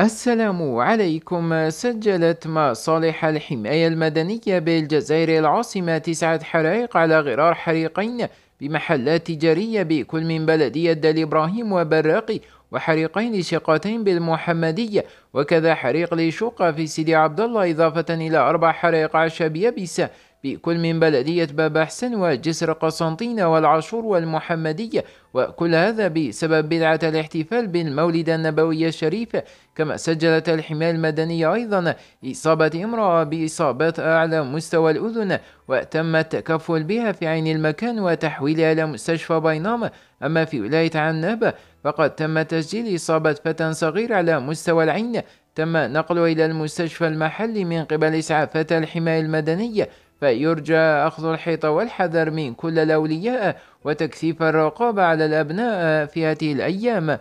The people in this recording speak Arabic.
السلام عليكم سجلت مصالح الحماية المدنية بالجزائر العاصمة تسعة حرائق على غرار حريقين بمحلات تجارية بكل من بلدية دال إبراهيم وبراقي وحريقين لشقتين بالمحمدية وكذا حريق لشقة في سيدي عبد الله إضافة إلى أربع حرائق عشب يبسة بكل من بلدية باب أحسن وجسر قسنطينة والعاشور والمحمدية وكل هذا بسبب بدعة الاحتفال بالمولد النبوي الشريف كما سجلت الحماية المدنية أيضا إصابة امرأة بإصابات أعلى مستوى الأذن وتم التكفل بها في عين المكان وتحويلها إلى مستشفى بينام أما في ولاية عنابة فقد تم تسجيل إصابة فتى صغير على مستوى العين تم نقله إلى المستشفى المحلي من قبل إسعافات الحماية المدنية فيرجى أخذ الحيطة والحذر من كل الأولياء وتكثيف الرقابة على الأبناء في هذه الأيام